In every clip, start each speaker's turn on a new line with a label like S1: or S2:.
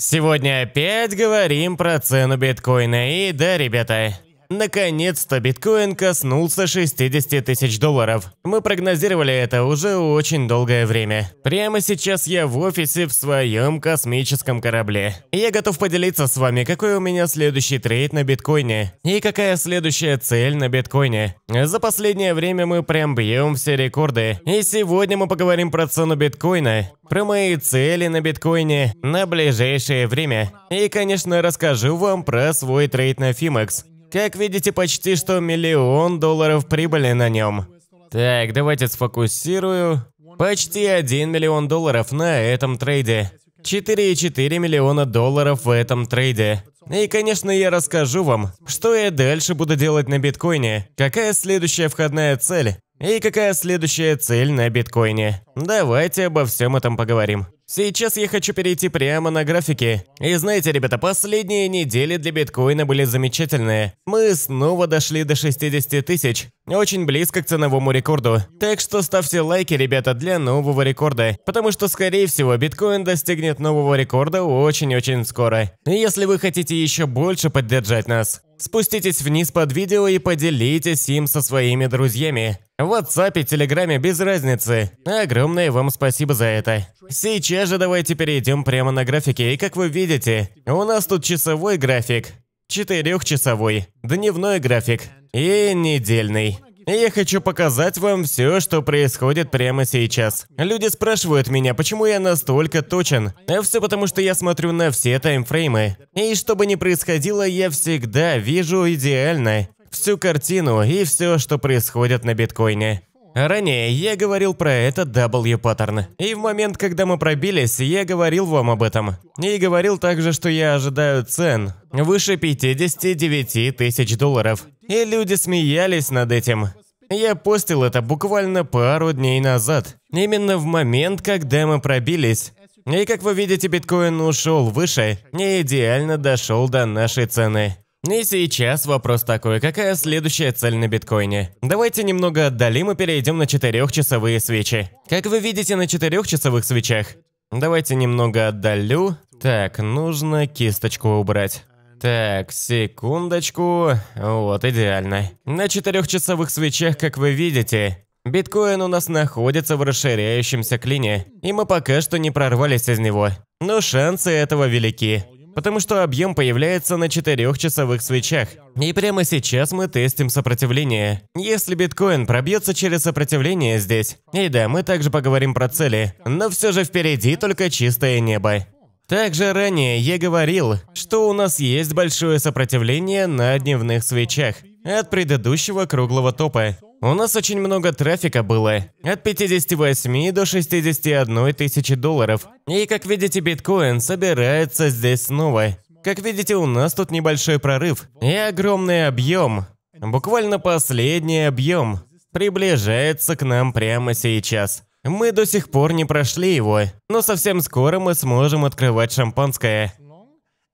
S1: Сегодня опять говорим про цену биткоина. И да, ребята, Наконец-то биткоин коснулся 60 тысяч долларов. Мы прогнозировали это уже очень долгое время. Прямо сейчас я в офисе в своем космическом корабле. Я готов поделиться с вами, какой у меня следующий трейд на биткоине и какая следующая цель на биткоине. За последнее время мы прям бьем все рекорды. И сегодня мы поговорим про цену биткоина, про мои цели на биткоине на ближайшее время. И, конечно, расскажу вам про свой трейд на Фимекс. Как видите, почти что миллион долларов прибыли на нем. Так, давайте сфокусирую. Почти 1 миллион долларов на этом трейде. 4,4 миллиона долларов в этом трейде. И, конечно, я расскажу вам, что я дальше буду делать на биткоине, какая следующая входная цель и какая следующая цель на биткоине. Давайте обо всем этом поговорим. Сейчас я хочу перейти прямо на графики. И знаете, ребята, последние недели для биткоина были замечательные. Мы снова дошли до 60 тысяч. Очень близко к ценовому рекорду. Так что ставьте лайки, ребята, для нового рекорда. Потому что, скорее всего, биткоин достигнет нового рекорда очень-очень скоро. Если вы хотите еще больше поддержать нас. Спуститесь вниз под видео и поделитесь им со своими друзьями. В WhatsApp, и Телеграме без разницы. Огромное вам спасибо за это. Сейчас же давайте перейдем прямо на графики. И как вы видите, у нас тут часовой график, четырехчасовой, дневной график и недельный я хочу показать вам все, что происходит прямо сейчас. Люди спрашивают меня, почему я настолько точен. А все потому, что я смотрю на все таймфреймы. И что бы ни происходило, я всегда вижу идеально всю картину и все, что происходит на биткоине. Ранее я говорил про этот W паттерн. И в момент, когда мы пробились, я говорил вам об этом. И говорил также, что я ожидаю цен выше 59 тысяч долларов и люди смеялись над этим. Я постил это буквально пару дней назад, именно в момент, когда мы пробились. И как вы видите, биткоин ушел выше, не идеально дошел до нашей цены. И сейчас вопрос такой, какая следующая цель на биткоине? Давайте немного отдалим и перейдем на четырехчасовые свечи. Как вы видите на четырехчасовых свечах? Давайте немного отдалю. Так, нужно кисточку убрать. Так, секундочку. Вот, идеально. На четырехчасовых свечах, как вы видите, биткоин у нас находится в расширяющемся клине. И мы пока что не прорвались из него. Но шансы этого велики. Потому что объем появляется на четырехчасовых свечах. И прямо сейчас мы тестим сопротивление. Если биткоин пробьется через сопротивление здесь. И да, мы также поговорим про цели. Но все же впереди только чистое небо. Также ранее я говорил, что у нас есть большое сопротивление на дневных свечах от предыдущего круглого топа. У нас очень много трафика было, от 58 до 61 тысячи долларов. И как видите, биткоин собирается здесь снова. Как видите, у нас тут небольшой прорыв и огромный объем. Буквально последний объем приближается к нам прямо сейчас. Мы до сих пор не прошли его, но совсем скоро мы сможем открывать шампанское.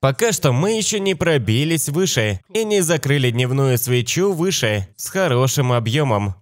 S1: Пока что мы еще не пробились выше и не закрыли дневную свечу выше с хорошим объемом.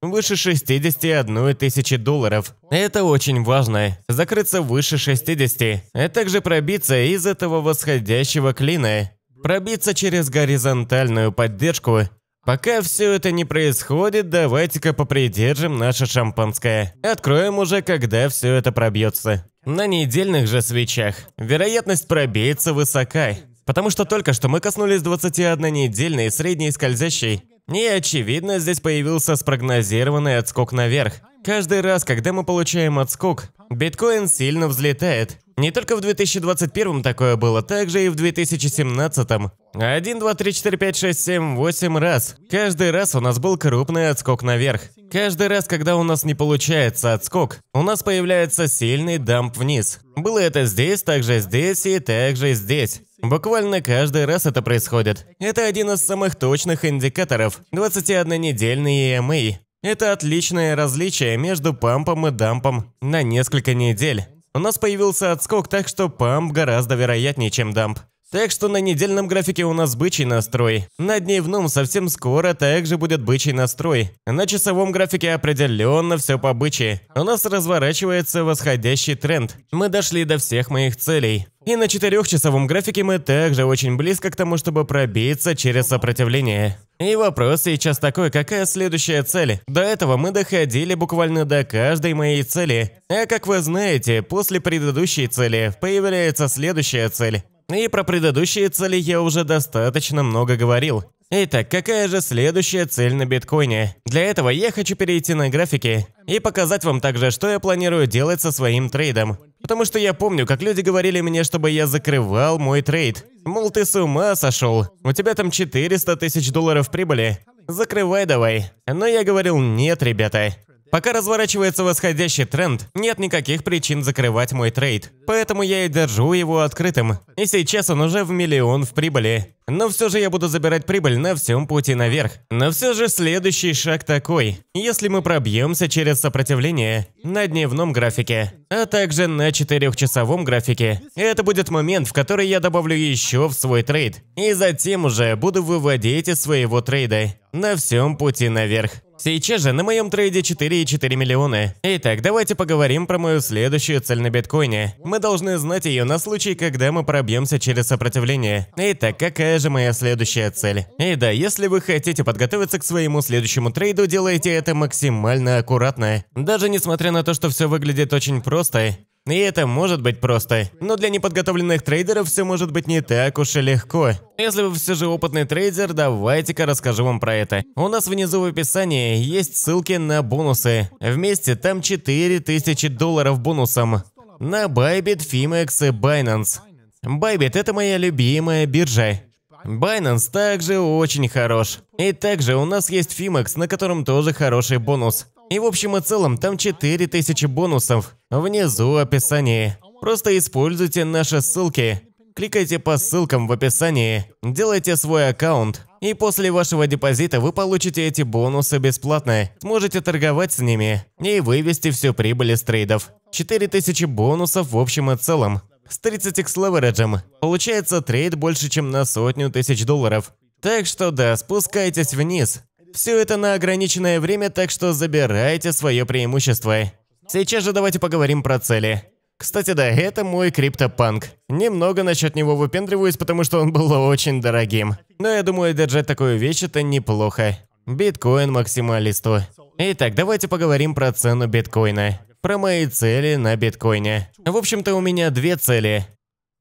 S1: Выше 61 тысячи долларов. Это очень важно. Закрыться выше 60, а также пробиться из этого восходящего клина. Пробиться через горизонтальную поддержку Пока все это не происходит, давайте-ка попридержим наше шампанское. Откроем уже, когда все это пробьется. На недельных же свечах вероятность пробиться высока, потому что только что мы коснулись 21 недельной средней скользящей. И очевидно, здесь появился спрогнозированный отскок наверх. Каждый раз, когда мы получаем отскок, биткоин сильно взлетает. Не только в 2021 такое было, также и в 2017. 1, 2, 3, 4, 5, 6, 7, 8 раз. Каждый раз у нас был крупный отскок наверх. Каждый раз, когда у нас не получается отскок, у нас появляется сильный дамп вниз. Было это здесь, также здесь и также здесь. Буквально каждый раз это происходит. Это один из самых точных индикаторов. 21-недельный EMA. Это отличное различие между пампом и дампом на несколько недель. У нас появился отскок, так что памп гораздо вероятнее, чем дамп. Так что на недельном графике у нас бычий настрой. На дневном совсем скоро также будет бычий настрой. На часовом графике определенно все по бычи. У нас разворачивается восходящий тренд. Мы дошли до всех моих целей. И на четырехчасовом графике мы также очень близко к тому, чтобы пробиться через сопротивление. И вопрос сейчас такой, какая следующая цель? До этого мы доходили буквально до каждой моей цели. А как вы знаете, после предыдущей цели появляется следующая цель. И про предыдущие цели я уже достаточно много говорил. Итак, какая же следующая цель на биткоине? Для этого я хочу перейти на графики и показать вам также, что я планирую делать со своим трейдом. Потому что я помню, как люди говорили мне, чтобы я закрывал мой трейд. Мол, ты с ума сошел. У тебя там 400 тысяч долларов прибыли. Закрывай давай. Но я говорил, нет, ребята. Пока разворачивается восходящий тренд, нет никаких причин закрывать мой трейд. Поэтому я и держу его открытым. И сейчас он уже в миллион в прибыли. Но все же я буду забирать прибыль на всем пути наверх. Но все же следующий шаг такой. Если мы пробьемся через сопротивление на дневном графике, а также на четырехчасовом графике, это будет момент, в который я добавлю еще в свой трейд. И затем уже буду выводить из своего трейда на всем пути наверх. Сейчас же на моем трейде 4,4 миллиона. Итак, давайте поговорим про мою следующую цель на биткоине. Мы должны знать ее на случай, когда мы пробьемся через сопротивление. Итак, какая же моя следующая цель? И да, если вы хотите подготовиться к своему следующему трейду, делайте это максимально аккуратно. Даже несмотря на то, что все выглядит очень просто, и это может быть просто. Но для неподготовленных трейдеров все может быть не так уж и легко. Если вы все же опытный трейдер, давайте-ка расскажу вам про это. У нас внизу в описании есть ссылки на бонусы. Вместе там 4000 долларов бонусом. На Bybit, Fimex и Binance. Bybit – это моя любимая биржа. Binance также очень хорош. И также у нас есть Fimex, на котором тоже хороший бонус. И в общем и целом там 4000 бонусов внизу в описании. Просто используйте наши ссылки. Кликайте по ссылкам в описании, делайте свой аккаунт, и после вашего депозита вы получите эти бонусы бесплатно. Сможете торговать с ними и вывести всю прибыль из трейдов. 4000 бонусов в общем и целом. С 30 с левереджем. Получается трейд больше, чем на сотню тысяч долларов. Так что да, спускайтесь вниз. Все это на ограниченное время, так что забирайте свое преимущество. Сейчас же давайте поговорим про цели. Кстати, да, это мой криптопанк. Немного насчет него выпендриваюсь, потому что он был очень дорогим. Но я думаю, держать такую вещь это неплохо. Биткоин максималисту. Итак, давайте поговорим про цену биткоина. Про мои цели на биткоине. В общем-то, у меня две цели.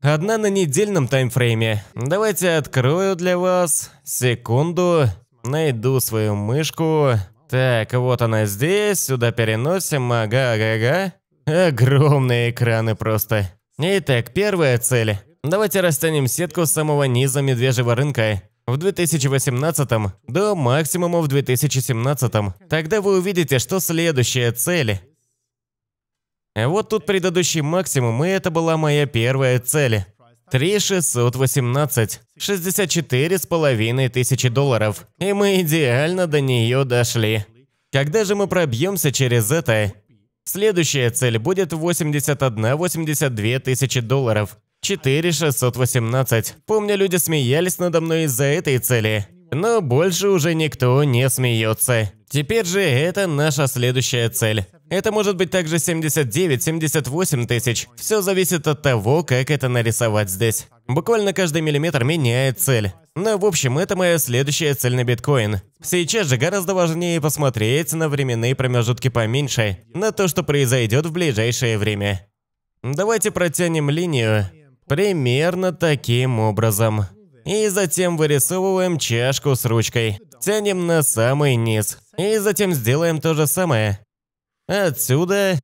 S1: Одна на недельном таймфрейме. Давайте открою для вас. Секунду. Найду свою мышку. Так, вот она здесь, сюда переносим, ага-ага-ага. Огромные экраны просто. Итак, первая цель. Давайте растянем сетку с самого низа медвежьего рынка. В 2018 м до максимума в 2017. м Тогда вы увидите, что следующая цель. Вот тут предыдущий максимум, и это была моя первая цель. 3618. 64 с половиной тысячи долларов. И мы идеально до нее дошли. Когда же мы пробьемся через это? Следующая цель будет 81-82 тысячи долларов. 4618. Помню, люди смеялись надо мной из-за этой цели. Но больше уже никто не смеется. Теперь же это наша следующая цель. Это может быть также 79-78 тысяч. Все зависит от того, как это нарисовать здесь. Буквально каждый миллиметр меняет цель. Но ну, в общем, это моя следующая цель на биткоин. Сейчас же гораздо важнее посмотреть на временные промежутки поменьше, на то, что произойдет в ближайшее время. Давайте протянем линию примерно таким образом. И затем вырисовываем чашку с ручкой тянем на самый низ. И затем сделаем то же самое. Отсюда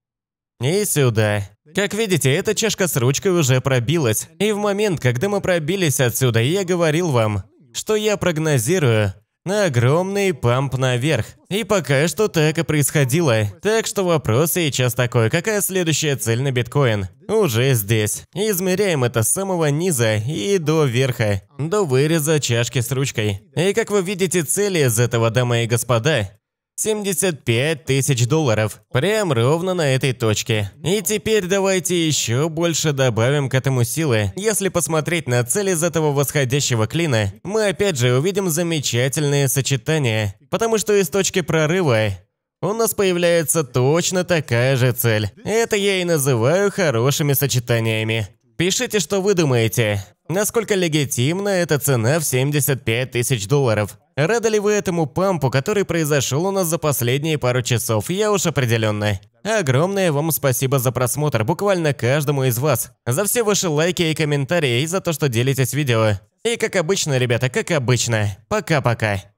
S1: и сюда. Как видите, эта чашка с ручкой уже пробилась. И в момент, когда мы пробились отсюда, я говорил вам, что я прогнозирую, на огромный памп наверх. И пока что так и происходило. Так что вопрос сейчас такой, какая следующая цель на биткоин? Уже здесь. Измеряем это с самого низа и до верха, до выреза чашки с ручкой. И как вы видите цели из этого, дамы и господа, 75 тысяч долларов. Прям ровно на этой точке. И теперь давайте еще больше добавим к этому силы. Если посмотреть на цель из этого восходящего клина, мы опять же увидим замечательные сочетания. Потому что из точки прорыва у нас появляется точно такая же цель. Это я и называю хорошими сочетаниями. Пишите, что вы думаете. Насколько легитимна эта цена в 75 тысяч долларов? Рады ли вы этому пампу, который произошел у нас за последние пару часов, я уж определенно. Огромное вам спасибо за просмотр, буквально каждому из вас. За все ваши лайки и комментарии, и за то, что делитесь видео. И как обычно, ребята, как обычно. Пока-пока.